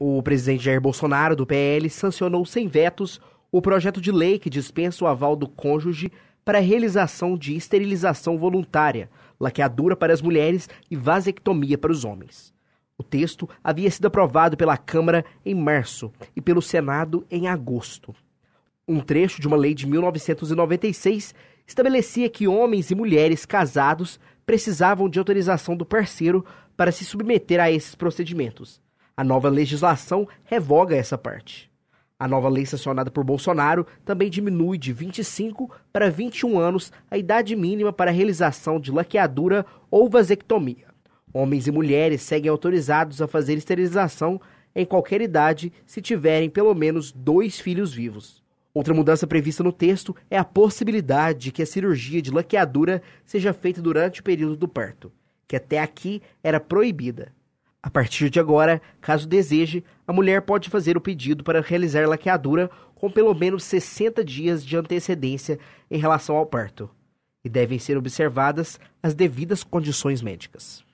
O presidente Jair Bolsonaro, do PL, sancionou sem vetos o projeto de lei que dispensa o aval do cônjuge para a realização de esterilização voluntária, laqueadura para as mulheres e vasectomia para os homens. O texto havia sido aprovado pela Câmara em março e pelo Senado em agosto. Um trecho de uma lei de 1996 estabelecia que homens e mulheres casados precisavam de autorização do parceiro para se submeter a esses procedimentos a nova legislação revoga essa parte. A nova lei sancionada por Bolsonaro também diminui de 25 para 21 anos a idade mínima para a realização de laqueadura ou vasectomia. Homens e mulheres seguem autorizados a fazer esterilização em qualquer idade se tiverem pelo menos dois filhos vivos. Outra mudança prevista no texto é a possibilidade de que a cirurgia de laqueadura seja feita durante o período do parto, que até aqui era proibida. A partir de agora, caso deseje, a mulher pode fazer o pedido para realizar laqueadura com pelo menos 60 dias de antecedência em relação ao parto, e devem ser observadas as devidas condições médicas.